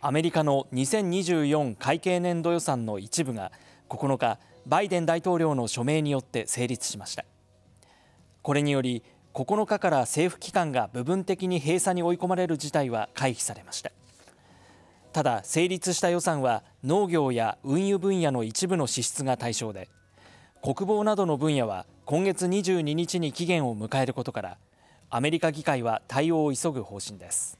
アメリカの2024会計年度予算の一部が9日バイデン大統領の署名によって成立しましたこれにより9日から政府機関が部分的に閉鎖に追い込まれる事態は回避されましたただ成立した予算は農業や運輸分野の一部の支出が対象で国防などの分野は今月22日に期限を迎えることからアメリカ議会は対応を急ぐ方針です